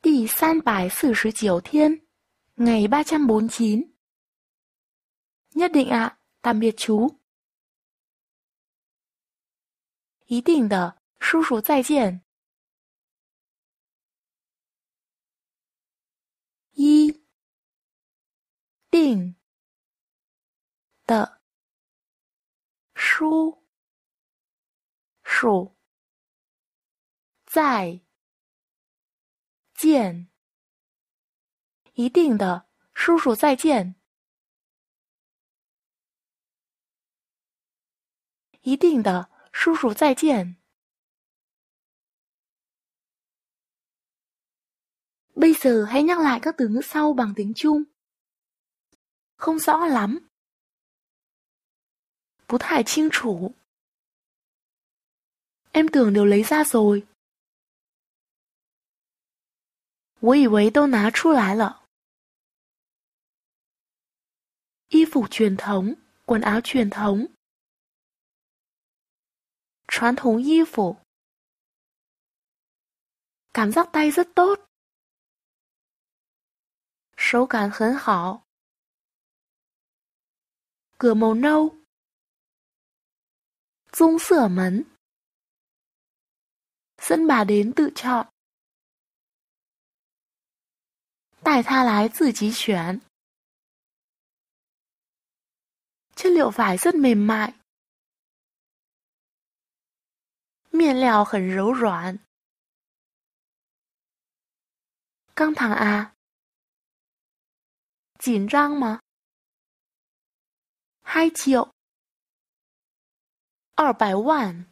第三百四十九天，年三百四十九。一定啊，tạm biệt chú。一定的叔叔再见。一。定。的。叔叔。在。见。一定的，叔叔再见。一定的，叔叔再见。Bây giờ hãy nhắc lại các từ ngữ sau bằng tiếng Trung. Không rõ lắm. thải 不太清楚. Em tưởng đều lấy ra rồi. 我以为都拿出来了。衣服 truyền thống, quần áo truyền thống. 传统衣服 Cảm giác tay rất tốt. Cửa màu nâu Dung sửa mấn Sân bà đến tự chọn 带他来自己选，织料牌真美迈，面料很柔软。刚躺啊，紧张吗？嗨球，二百万，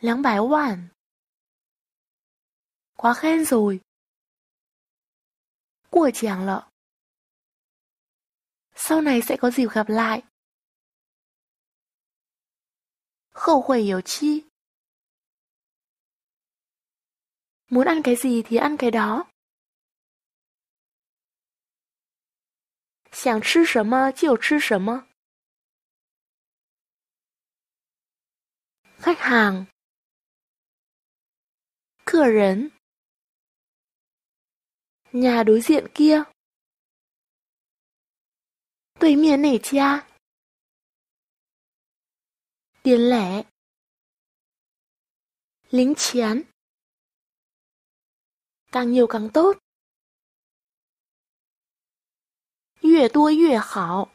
两百万，夸肯 rồi。của chàng lợ. Sau này sẽ có dịp gặp lại. Khẩu khuẩy yếu chi. Muốn ăn cái gì thì ăn cái đó. Sàng chứ sớm chiều chứ sớm Khách hàng Cửa rấn nhà đối diện kia. cha, tiền lẻ. Lính chén. Càng nhiều càng tốt. 越多越好。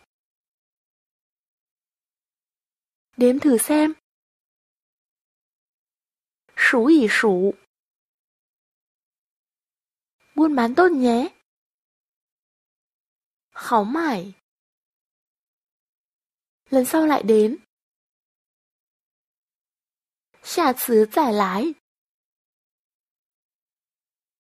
Đếm thử xem. Sủ ý sủ buôn bán tốt nhé. Kháu mải. Lần sau lại đến. Xà xứ giải lái.